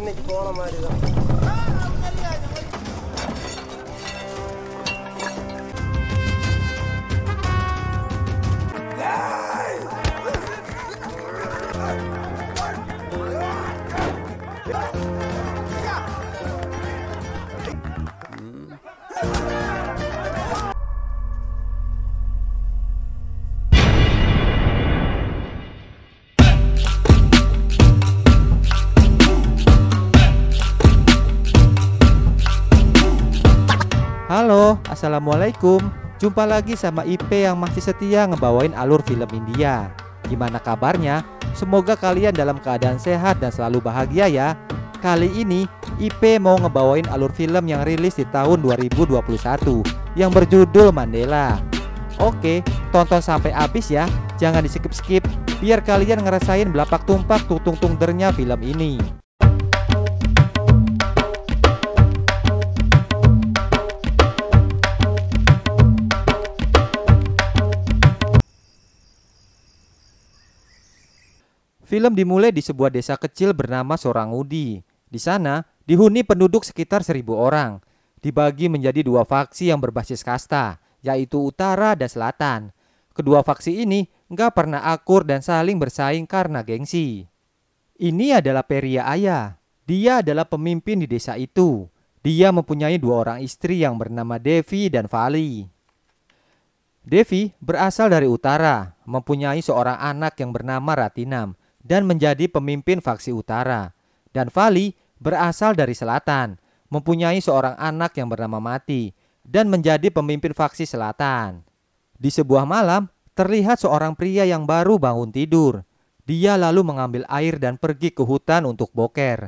Nicola Maria. Ah, Maria. Assalamualaikum Jumpa lagi sama IP yang masih setia ngebawain alur film India Gimana kabarnya? Semoga kalian dalam keadaan sehat dan selalu bahagia ya Kali ini IP mau ngebawain alur film yang rilis di tahun 2021 Yang berjudul Mandela Oke, tonton sampai habis ya Jangan di skip-skip Biar kalian ngerasain belapak tumpak tutung tungdernya film ini Film dimulai di sebuah desa kecil bernama Sorangudi. Di sana, dihuni penduduk sekitar seribu orang. Dibagi menjadi dua faksi yang berbasis kasta, yaitu utara dan selatan. Kedua faksi ini nggak pernah akur dan saling bersaing karena gengsi. Ini adalah Peria Ayah. Dia adalah pemimpin di desa itu. Dia mempunyai dua orang istri yang bernama Devi dan Vali. Devi berasal dari utara, mempunyai seorang anak yang bernama Ratinam – dan menjadi pemimpin faksi utara. Dan Fali berasal dari selatan, mempunyai seorang anak yang bernama Mati, dan menjadi pemimpin faksi selatan. Di sebuah malam, terlihat seorang pria yang baru bangun tidur. Dia lalu mengambil air dan pergi ke hutan untuk boker.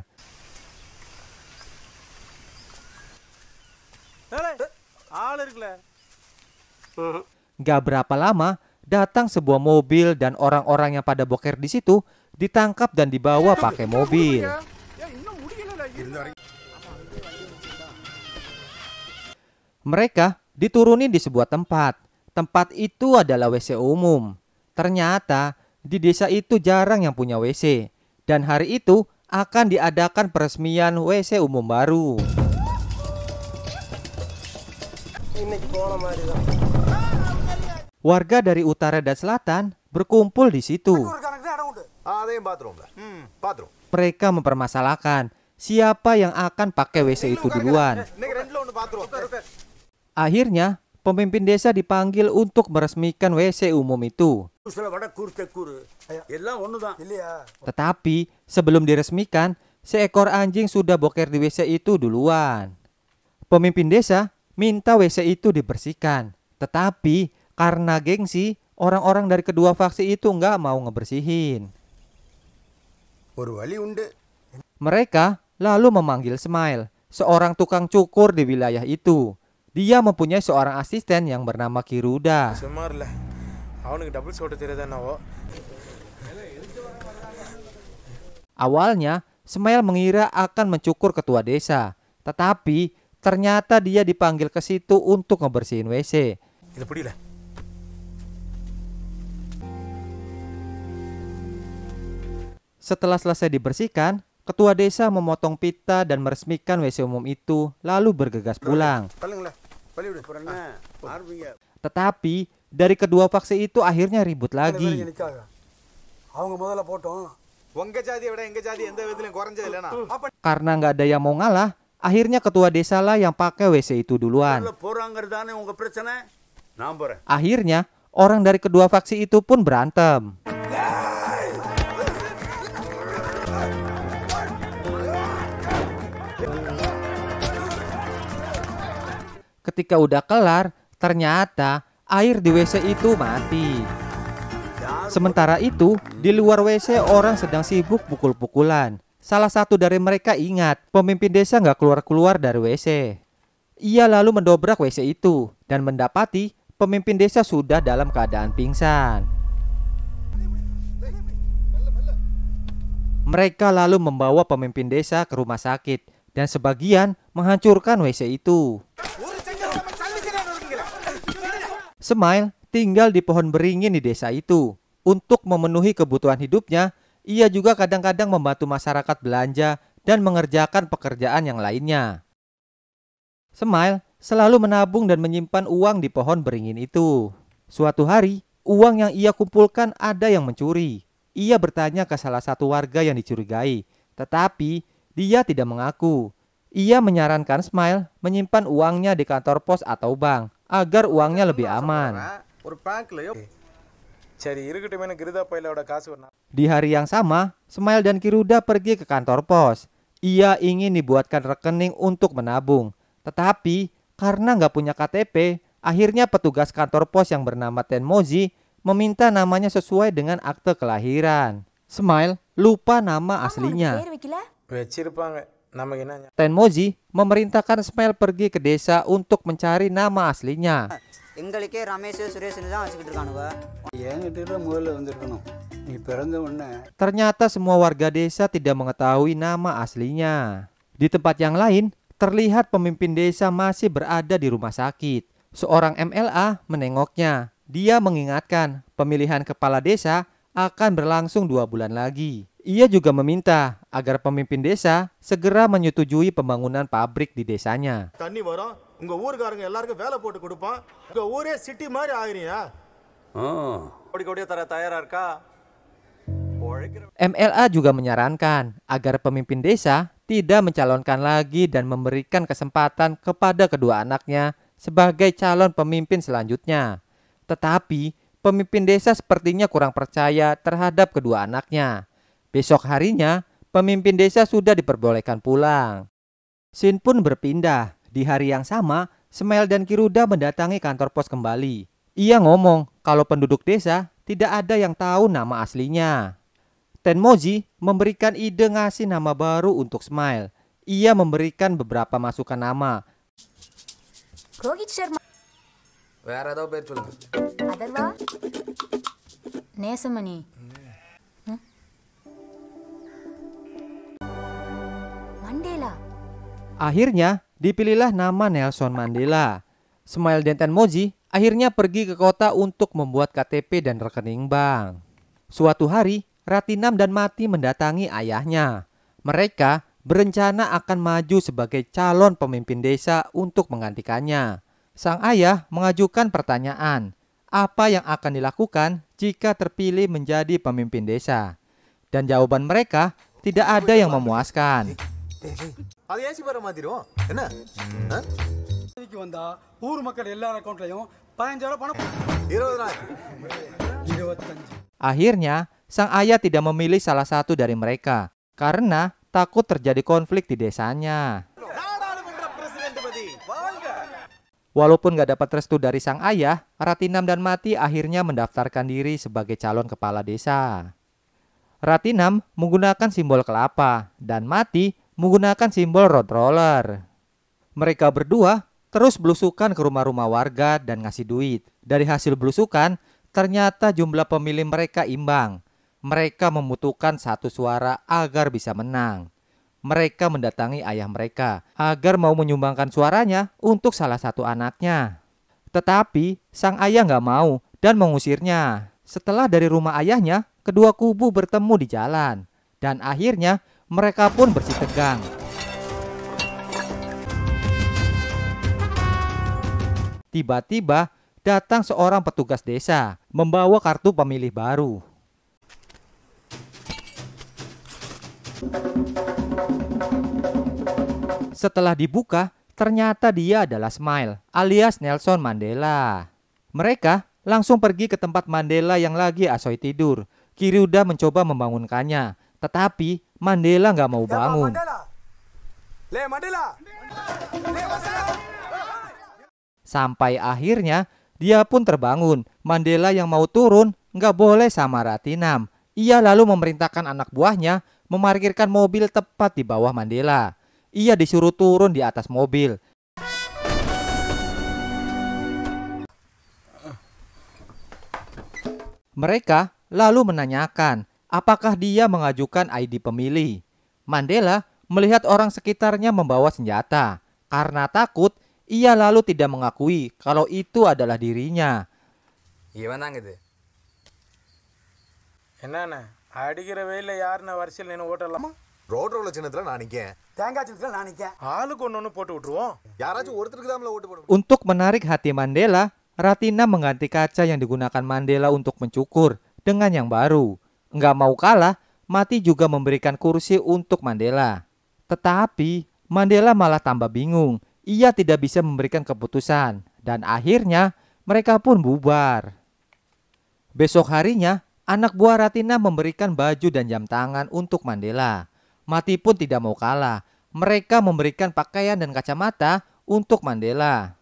Gak berapa lama, datang sebuah mobil dan orang-orang yang pada boker di situ ditangkap dan dibawa pakai mobil. Mereka dituruni di sebuah tempat. Tempat itu adalah WC umum. Ternyata di desa itu jarang yang punya WC. Dan hari itu akan diadakan peresmian WC umum baru. Warga dari utara dan selatan berkumpul di situ. Hmm. Mereka mempermasalahkan siapa yang akan pakai WC itu kan duluan. Akhirnya, pemimpin desa dipanggil untuk meresmikan WC umum itu. Ya. Tetapi, sebelum diresmikan, seekor anjing sudah boker di WC itu duluan. Pemimpin desa minta WC itu dibersihkan. Tetapi, karena gengsi, orang-orang dari kedua faksi itu nggak mau ngebersihin mereka lalu memanggil Smile, seorang tukang cukur di wilayah itu. Dia mempunyai seorang asisten yang bernama Kiruda. Awalnya, Smile mengira akan mencukur ketua desa, tetapi ternyata dia dipanggil ke situ untuk ngebersihin WC. Setelah selesai dibersihkan, ketua desa memotong pita dan meresmikan WC umum itu lalu bergegas pulang. Ah. Ya. Tetapi dari kedua faksi itu akhirnya ribut lagi. Karena nggak ada yang mau ngalah, akhirnya ketua desa lah yang pakai WC itu duluan. Nah. Ya? Akhirnya orang dari kedua faksi itu pun berantem. Ketika udah kelar, ternyata air di WC itu mati. Sementara itu, di luar WC orang sedang sibuk pukul-pukulan. Salah satu dari mereka ingat, pemimpin desa nggak keluar-keluar dari WC. Ia lalu mendobrak WC itu dan mendapati pemimpin desa sudah dalam keadaan pingsan. Mereka lalu membawa pemimpin desa ke rumah sakit dan sebagian menghancurkan WC itu. Smile tinggal di pohon beringin di desa itu. Untuk memenuhi kebutuhan hidupnya, ia juga kadang-kadang membantu masyarakat belanja dan mengerjakan pekerjaan yang lainnya. Smile selalu menabung dan menyimpan uang di pohon beringin itu. Suatu hari, uang yang ia kumpulkan ada yang mencuri. Ia bertanya ke salah satu warga yang dicurigai, tetapi dia tidak mengaku. Ia menyarankan Smile menyimpan uangnya di kantor pos atau bank agar uangnya lebih aman. Di hari yang sama, Smile dan Kiruda pergi ke kantor pos. Ia ingin dibuatkan rekening untuk menabung. Tetapi karena nggak punya KTP, akhirnya petugas kantor pos yang bernama Tenmozi meminta namanya sesuai dengan akte kelahiran. Smile lupa nama aslinya. Tenmoji memerintahkan Smile pergi ke desa untuk mencari nama aslinya. Iya, Ternyata semua warga desa tidak mengetahui nama aslinya. Di tempat yang lain, terlihat pemimpin desa masih berada di rumah sakit. Seorang MLA menengoknya. Dia mengingatkan pemilihan kepala desa akan berlangsung dua bulan lagi. Ia juga meminta agar pemimpin desa segera menyetujui pembangunan pabrik di desanya. MLA ya. oh. juga menyarankan agar pemimpin desa tidak mencalonkan lagi dan memberikan kesempatan kepada kedua anaknya sebagai calon pemimpin selanjutnya. Tetapi pemimpin desa sepertinya kurang percaya terhadap kedua anaknya. Besok harinya, pemimpin desa sudah diperbolehkan pulang. Sin pun berpindah. Di hari yang sama, Smel dan Kiruda mendatangi kantor pos kembali. Ia ngomong kalau penduduk desa tidak ada yang tahu nama aslinya. Tenmoji memberikan ide ngasih nama baru untuk Smile. Ia memberikan beberapa masukan nama. வேற ஏதோ பேர் சொல்லுங்க Nesamani Mandela. Akhirnya dipilihlah nama Nelson Mandela. Smile Denten Moji akhirnya pergi ke kota untuk membuat KTP dan rekening bank. Suatu hari, Ratinam dan Mati mendatangi ayahnya. Mereka berencana akan maju sebagai calon pemimpin desa untuk menggantikannya sang ayah mengajukan pertanyaan, apa yang akan dilakukan jika terpilih menjadi pemimpin desa? Dan jawaban mereka tidak ada yang memuaskan. Akhirnya, sang ayah tidak memilih salah satu dari mereka karena takut terjadi konflik di desanya. Walaupun gak dapat restu dari sang ayah, Ratinam dan Mati akhirnya mendaftarkan diri sebagai calon kepala desa. Ratinam menggunakan simbol kelapa dan Mati menggunakan simbol road roller. Mereka berdua terus belusukan ke rumah-rumah warga dan ngasih duit. Dari hasil belusukan, ternyata jumlah pemilih mereka imbang. Mereka membutuhkan satu suara agar bisa menang mereka mendatangi ayah mereka agar mau menyumbangkan suaranya untuk salah satu anaknya. Tetapi sang ayah nggak mau dan mengusirnya. Setelah dari rumah ayahnya, kedua kubu bertemu di jalan. Dan akhirnya mereka pun bersih tegang. Tiba-tiba datang seorang petugas desa membawa kartu pemilih baru. Setelah dibuka, ternyata dia adalah Smile alias Nelson Mandela. Mereka langsung pergi ke tempat Mandela yang lagi asoy tidur. Kiruda mencoba membangunkannya, tetapi Mandela nggak mau bangun. Sampai akhirnya dia pun terbangun. Mandela yang mau turun nggak boleh sama Ratinam. Ia lalu memerintahkan anak buahnya memarkirkan mobil tepat di bawah Mandela. Ia disuruh turun di atas mobil. Mereka lalu menanyakan apakah dia mengajukan ID pemilih. Mandela melihat orang sekitarnya membawa senjata. Karena takut, ia lalu tidak mengakui kalau itu adalah dirinya. Gimana gitu? yang adigir vela yarna varsil nenu otallama? Untuk menarik hati Mandela, Ratina mengganti kaca yang digunakan Mandela untuk mencukur dengan yang baru. Nggak mau kalah, Mati juga memberikan kursi untuk Mandela. Tetapi, Mandela malah tambah bingung. Ia tidak bisa memberikan keputusan. Dan akhirnya, mereka pun bubar. Besok harinya, anak buah Ratina memberikan baju dan jam tangan untuk Mandela mati pun tidak mau kalah. Mereka memberikan pakaian dan kacamata untuk Mandela.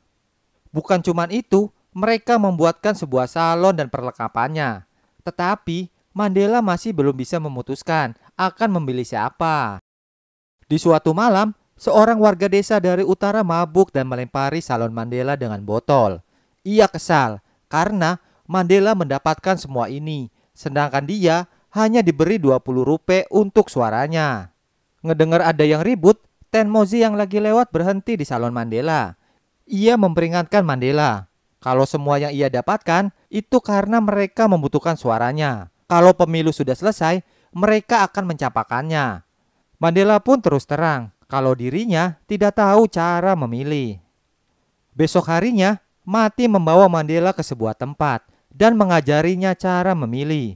Bukan cuma itu, mereka membuatkan sebuah salon dan perlengkapannya. Tetapi Mandela masih belum bisa memutuskan akan memilih siapa. Di suatu malam, seorang warga desa dari utara mabuk dan melempari salon Mandela dengan botol. Ia kesal karena Mandela mendapatkan semua ini, sedangkan dia hanya diberi 20 rupiah untuk suaranya. Ngedengar ada yang ribut, Tenmozi yang lagi lewat berhenti di salon Mandela. Ia memperingatkan Mandela kalau semua yang ia dapatkan itu karena mereka membutuhkan suaranya. Kalau pemilu sudah selesai, mereka akan mencapakannya. Mandela pun terus terang kalau dirinya tidak tahu cara memilih. Besok harinya, Mati membawa Mandela ke sebuah tempat dan mengajarinya cara memilih.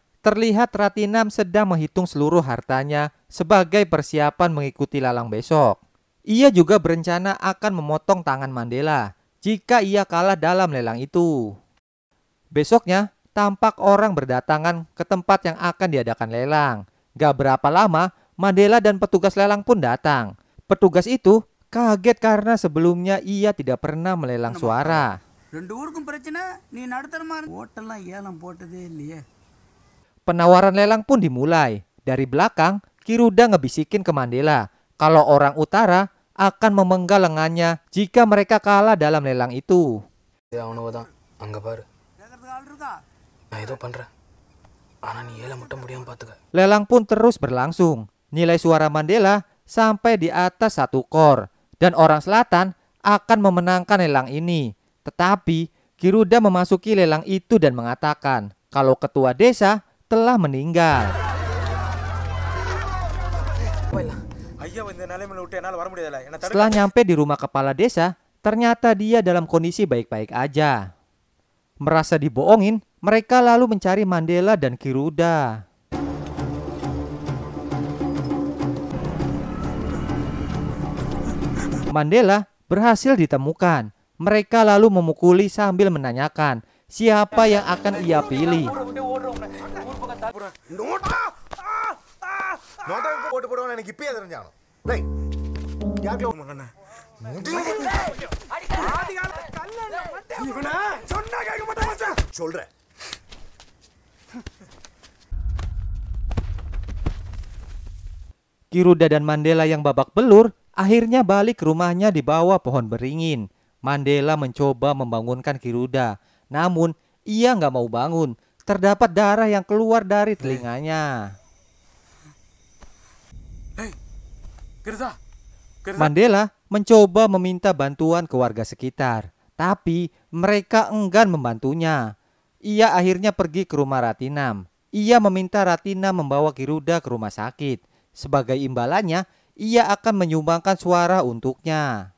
terlihat Ratinam sedang menghitung seluruh hartanya sebagai persiapan mengikuti lalang besok. Ia juga berencana akan memotong tangan Mandela jika ia kalah dalam lelang itu. Besoknya, tampak orang berdatangan ke tempat yang akan diadakan lelang. Gak berapa lama, Mandela dan petugas lelang pun datang. Petugas itu kaget karena sebelumnya ia tidak pernah melelang suara. Iya deh Penawaran lelang pun dimulai. Dari belakang, Kiruda ngebisikin ke Mandela kalau orang utara akan memenggal lengannya jika mereka kalah dalam lelang itu. Lelang pun terus berlangsung. Nilai suara Mandela sampai di atas satu kor. Dan orang selatan akan memenangkan lelang ini. Tetapi Kiruda memasuki lelang itu dan mengatakan kalau ketua desa telah meninggal. Setelah nyampe di rumah kepala desa, ternyata dia dalam kondisi baik-baik aja. Merasa dibohongin, mereka lalu mencari Mandela dan Kiruda. Mandela berhasil ditemukan. Mereka lalu memukuli sambil menanyakan, siapa yang akan ia pilih. Kiruda dan Mandela yang babak belur akhirnya balik ke rumahnya di bawah pohon beringin. Mandela mencoba membangunkan Kiruda, namun, ia nggak mau bangun. Terdapat darah yang keluar dari telinganya. Mandela mencoba meminta bantuan ke warga sekitar, tapi mereka enggan membantunya. Ia akhirnya pergi ke rumah Ratinam. Ia meminta Ratina membawa Kiruda ke rumah sakit. Sebagai imbalannya, ia akan menyumbangkan suara untuknya.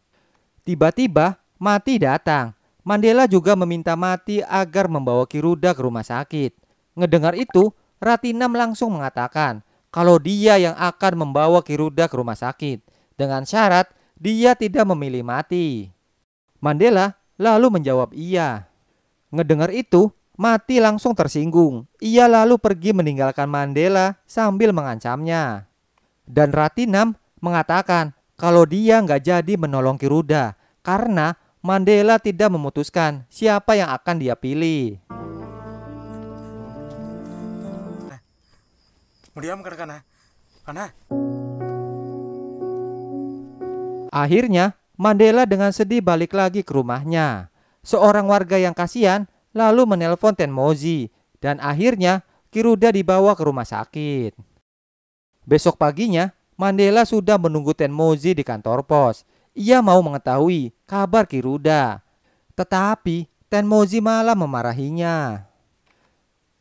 Tiba-tiba, Mati datang. Mandela juga meminta mati agar membawa Kiruda ke rumah sakit. Ngedengar itu, Ratinam langsung mengatakan kalau dia yang akan membawa Kiruda ke rumah sakit dengan syarat dia tidak memilih mati. Mandela lalu menjawab iya. Ngedengar itu, Mati langsung tersinggung. Ia lalu pergi meninggalkan Mandela sambil mengancamnya. Dan Ratinam mengatakan kalau dia nggak jadi menolong Kiruda karena Mandela tidak memutuskan siapa yang akan dia pilih. Akhirnya, Mandela dengan sedih balik lagi ke rumahnya. Seorang warga yang kasihan lalu menelpon Tenmozi dan akhirnya Kiruda dibawa ke rumah sakit. Besok paginya, Mandela sudah menunggu Tenmozi di kantor pos ia mau mengetahui kabar Kiruda. Tetapi Tenmozi malah memarahinya.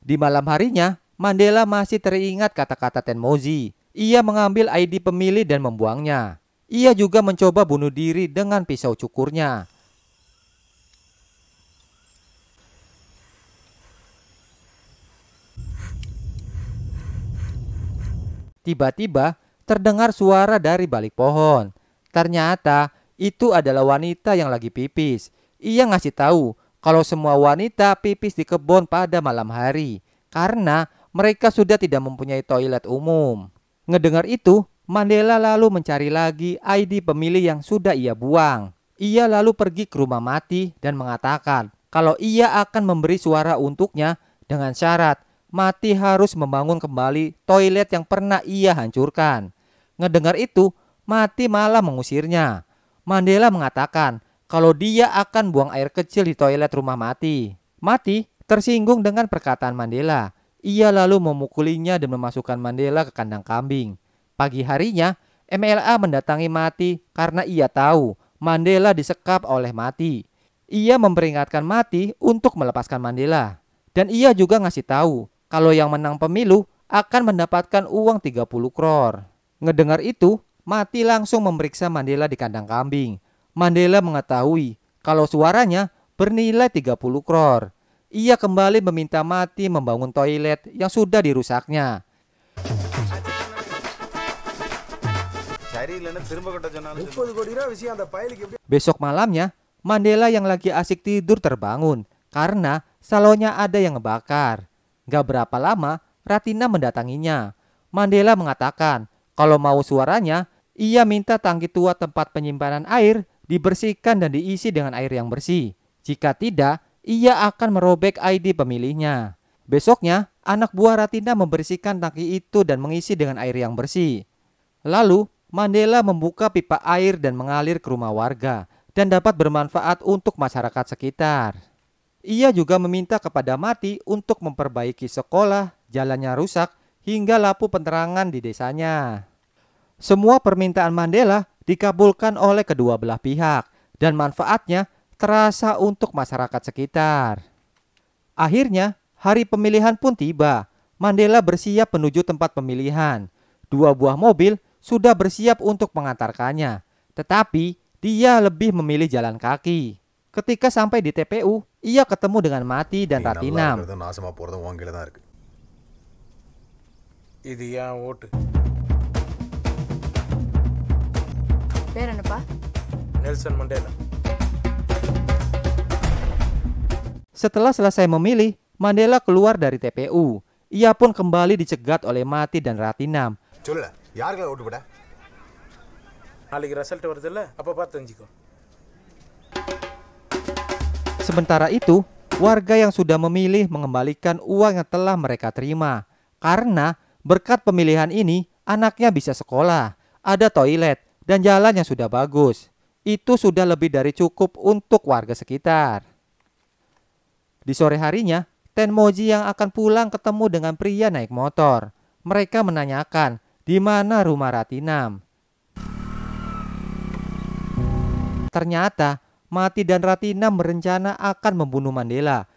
Di malam harinya, Mandela masih teringat kata-kata Tenmozi. Ia mengambil ID pemilih dan membuangnya. Ia juga mencoba bunuh diri dengan pisau cukurnya. Tiba-tiba terdengar suara dari balik pohon. Ternyata itu adalah wanita yang lagi pipis. Ia ngasih tahu kalau semua wanita pipis di kebun pada malam hari karena mereka sudah tidak mempunyai toilet umum. Ngedengar itu, Mandela lalu mencari lagi ID pemilih yang sudah ia buang. Ia lalu pergi ke rumah mati dan mengatakan kalau ia akan memberi suara untuknya dengan syarat mati harus membangun kembali toilet yang pernah ia hancurkan. Ngedengar itu, mati malah mengusirnya. Mandela mengatakan kalau dia akan buang air kecil di toilet rumah mati. Mati tersinggung dengan perkataan Mandela. Ia lalu memukulinya dan memasukkan Mandela ke kandang kambing. Pagi harinya, MLA mendatangi Mati karena ia tahu Mandela disekap oleh Mati. Ia memperingatkan Mati untuk melepaskan Mandela. Dan ia juga ngasih tahu kalau yang menang pemilu akan mendapatkan uang 30 kror. Ngedengar itu, Mati langsung memeriksa Mandela di kandang kambing. Mandela mengetahui kalau suaranya bernilai 30 kror. Ia kembali meminta Mati membangun toilet yang sudah dirusaknya. Besok malamnya, Mandela yang lagi asik tidur terbangun karena salonnya ada yang ngebakar. Gak berapa lama, Ratina mendatanginya. Mandela mengatakan kalau mau suaranya ia minta tangki tua tempat penyimpanan air dibersihkan dan diisi dengan air yang bersih. Jika tidak, ia akan merobek ID pemilihnya. Besoknya, anak buah Ratina membersihkan tangki itu dan mengisi dengan air yang bersih. Lalu, Mandela membuka pipa air dan mengalir ke rumah warga dan dapat bermanfaat untuk masyarakat sekitar. Ia juga meminta kepada Mati untuk memperbaiki sekolah, jalannya rusak, hingga lampu penerangan di desanya. Semua permintaan Mandela dikabulkan oleh kedua belah pihak dan manfaatnya terasa untuk masyarakat sekitar. Akhirnya, hari pemilihan pun tiba. Mandela bersiap menuju tempat pemilihan. Dua buah mobil sudah bersiap untuk mengantarkannya, tetapi dia lebih memilih jalan kaki. Ketika sampai di TPU, ia ketemu dengan Mati dan iya, Ratinam. Nelson Mandela. Setelah selesai memilih, Mandela keluar dari TPU. Ia pun kembali dicegat oleh Mati dan Ratinam. Sementara itu, warga yang sudah memilih mengembalikan uang yang telah mereka terima. Karena berkat pemilihan ini, anaknya bisa sekolah, ada toilet, dan jalan yang sudah bagus. Itu sudah lebih dari cukup untuk warga sekitar. Di sore harinya, Tenmoji yang akan pulang ketemu dengan pria naik motor. Mereka menanyakan di mana rumah Ratinam. Ternyata Mati dan Ratinam berencana akan membunuh Mandela.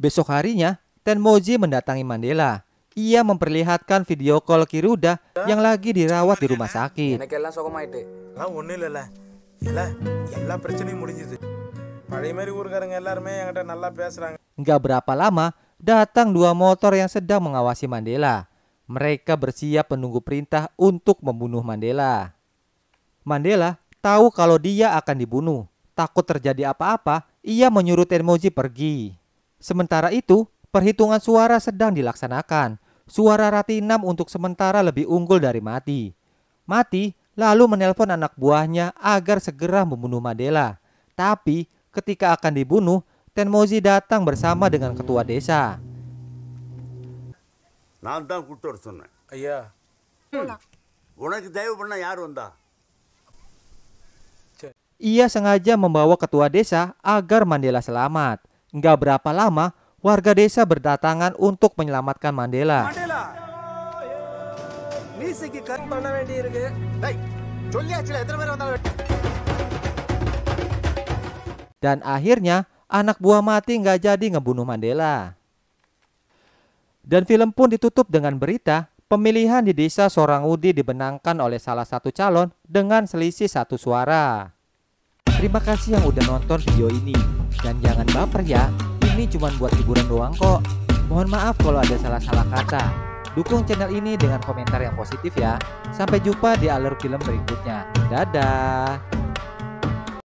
Besok harinya, Tenmoji mendatangi Mandela ia memperlihatkan video call Kiruda yang lagi dirawat di rumah sakit. Ya ya gitu. ya, Gak berapa lama, datang dua motor yang sedang mengawasi Mandela. Mereka bersiap menunggu perintah untuk membunuh Mandela. Mandela tahu kalau dia akan dibunuh. Takut terjadi apa-apa, ia menyuruh Tenmoji pergi. Sementara itu, perhitungan suara sedang dilaksanakan suara Ratinam untuk sementara lebih unggul dari Mati. Mati lalu menelpon anak buahnya agar segera membunuh Madela. Tapi ketika akan dibunuh, Tenmozi datang bersama dengan ketua desa. Iya. Ia sengaja membawa ketua desa agar Mandela selamat. Enggak berapa lama, warga desa berdatangan untuk menyelamatkan Mandela. Dan akhirnya anak buah mati nggak jadi ngebunuh Mandela. Dan film pun ditutup dengan berita pemilihan di desa seorang Sorangudi dibenangkan oleh salah satu calon dengan selisih satu suara. Terima kasih yang udah nonton video ini dan jangan baper ya ini cuma buat hiburan doang kok. Mohon maaf kalau ada salah-salah kata. Dukung channel ini dengan komentar yang positif ya. Sampai jumpa di alur film berikutnya. Dadah!